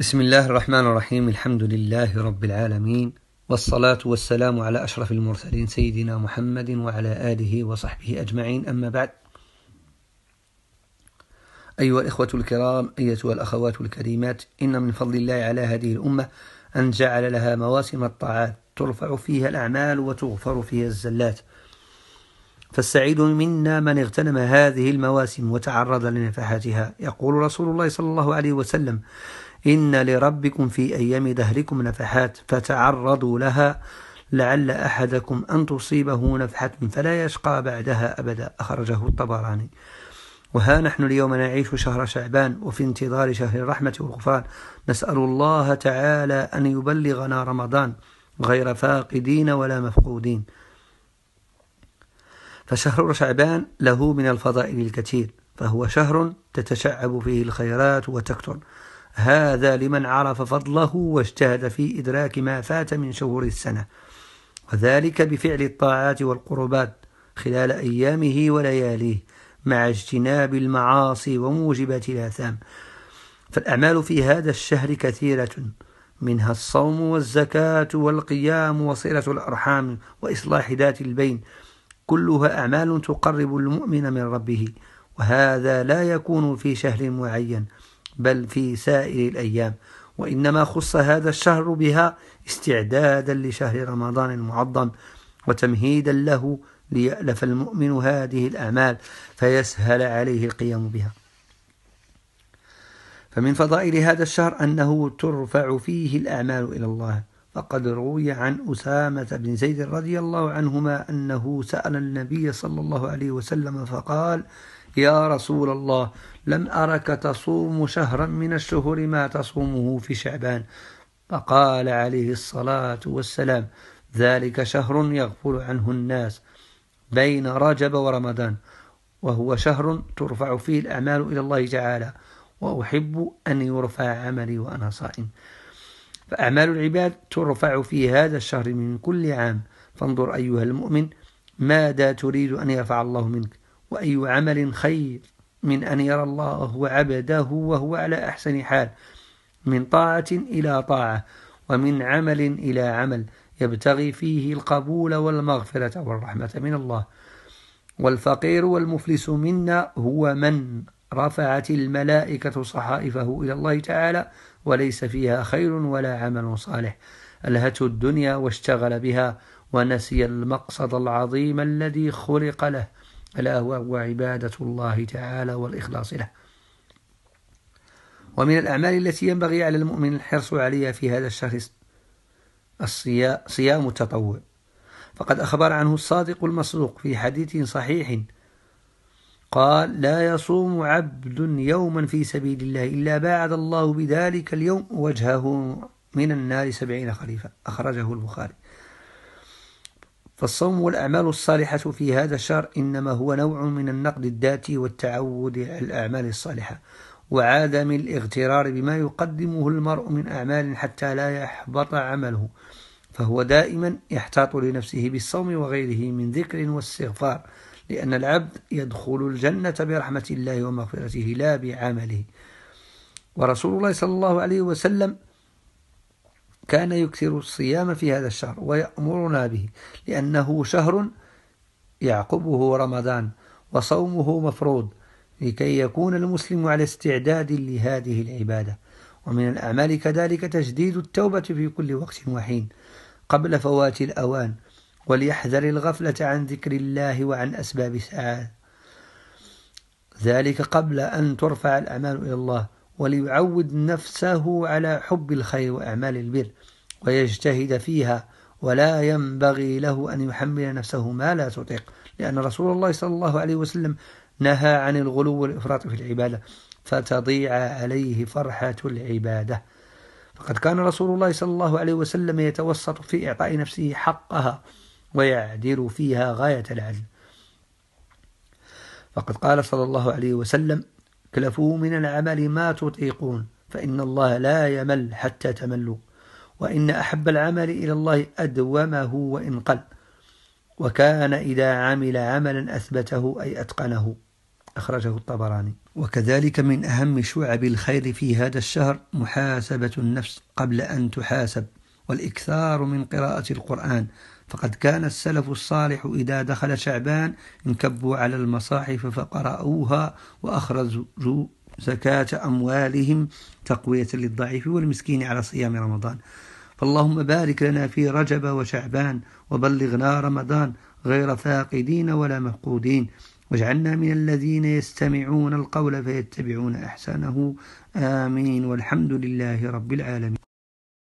بسم الله الرحمن الرحيم الحمد لله رب العالمين والصلاة والسلام على أشرف المرسلين سيدنا محمد وعلى آله وصحبه أجمعين أما بعد أيها الإخوة الكرام أيتها الأخوات الكريمات إن من فضل الله على هذه الأمة أن جعل لها مواسم الطاعات ترفع فيها الأعمال وتغفر فيها الزلات فالسعيد منا من اغتنم هذه المواسم وتعرض لنفحاتها يقول رسول الله صلى الله عليه وسلم إن لربكم في أيام دهركم نفحات فتعرضوا لها لعل أحدكم أن تصيبه نفحة فلا يشقى بعدها أبدا أخرجه الطبراني وها نحن اليوم نعيش شهر شعبان وفي انتظار شهر الرحمة والغفران نسأل الله تعالى أن يبلغنا رمضان غير فاقدين ولا مفقودين فشهر شعبان له من الفضائل الكثير فهو شهر تتشعب فيه الخيرات وتكثر هذا لمن عرف فضله واجتهد في إدراك ما فات من شهور السنة وذلك بفعل الطاعات والقربات خلال أيامه ولياليه مع اجتناب المعاصي وموجبات الآثام فالأعمال في هذا الشهر كثيرة منها الصوم والزكاة والقيام وصلة الأرحام وإصلاح ذات البين كلها أعمال تقرب المؤمن من ربه وهذا لا يكون في شهر معين بل في سائر الأيام وإنما خص هذا الشهر بها استعدادا لشهر رمضان المعظم وتمهيدا له ليألف المؤمن هذه الأعمال فيسهل عليه القيام بها فمن فضائل هذا الشهر أنه ترفع فيه الأعمال إلى الله فقد روي عن أسامة بن زيد رضي الله عنهما أنه سأل النبي صلى الله عليه وسلم فقال يا رسول الله لم أرك تصوم شهرا من الشهور ما تصومه في شعبان فقال عليه الصلاة والسلام ذلك شهر يغفل عنه الناس بين رجب ورمضان وهو شهر ترفع فيه الأعمال إلى الله تعالى وأحب أن يرفع عملي وأنا صائم فأعمال العباد ترفع في هذا الشهر من كل عام فانظر أيها المؤمن ماذا تريد أن يرفع الله منك وأي عمل خير من أن يرى الله عبده وهو على أحسن حال من طاعة إلى طاعة ومن عمل إلى عمل يبتغي فيه القبول والمغفرة والرحمة من الله والفقير والمفلس منا هو من رفعت الملائكة صحائفه إلى الله تعالى وليس فيها خير ولا عمل صالح ألهته الدنيا واشتغل بها ونسي المقصد العظيم الذي خلق له ألا وهو عبادة الله تعالى والإخلاص له ومن الأعمال التي ينبغي على المؤمن الحرص عليها في هذا الشهر الصيام التطوع فقد أخبر عنه الصادق المصدوق في حديث صحيح قال لا يصوم عبد يوما في سبيل الله إلا باعد الله بذلك اليوم وجهه من النار سبعين خليفة أخرجه البخاري فالصوم والأعمال الصالحة في هذا الشهر إنما هو نوع من النقد الذاتي والتعود على الأعمال الصالحة وعدم الاغترار بما يقدمه المرء من أعمال حتى لا يحبط عمله فهو دائما يحتاط لنفسه بالصوم وغيره من ذكر واستغفار لأن العبد يدخل الجنة برحمة الله ومغفرته لا بعمله ورسول الله صلى الله عليه وسلم كان يكثر الصيام في هذا الشهر ويأمرنا به لأنه شهر يعقبه رمضان وصومه مفروض لكي يكون المسلم على استعداد لهذه العبادة ومن الأعمال كذلك تجديد التوبة في كل وقت وحين قبل فوات الأوان وليحذر الغفلة عن ذكر الله وعن أسباب السعادة ذلك قبل أن ترفع الأعمال إلى الله وليعود نفسه على حب الخير وأعمال البر ويجتهد فيها ولا ينبغي له أن يحمل نفسه ما لا تطيق لأن رسول الله صلى الله عليه وسلم نهى عن الغلو والإفراط في العبادة فتضيع عليه فرحة العبادة فقد كان رسول الله صلى الله عليه وسلم يتوسط في إعطاء نفسه حقها ويعدل فيها غاية العدل فقد قال صلى الله عليه وسلم كلفوا من العمل ما تطيقون فإن الله لا يمل حتى تملوا وإن أحب العمل إلى الله أدومه وإن قل وكان إذا عمل عملا أثبته أي أتقنه أخرجه الطبراني وكذلك من أهم شعب الخير في هذا الشهر محاسبة النفس قبل أن تحاسب والإكثار من قراءة القرآن فقد كان السلف الصالح إذا دخل شعبان انكبوا على المصاحف فقرأوها وأخرجوا زكاة أموالهم تقوية للضعيف والمسكين على صيام رمضان فاللهم بارك لنا في رجب وشعبان وبلغنا رمضان غير فاقدين ولا مفقودين واجعلنا من الذين يستمعون القول فيتبعون أحسنه آمين والحمد لله رب العالمين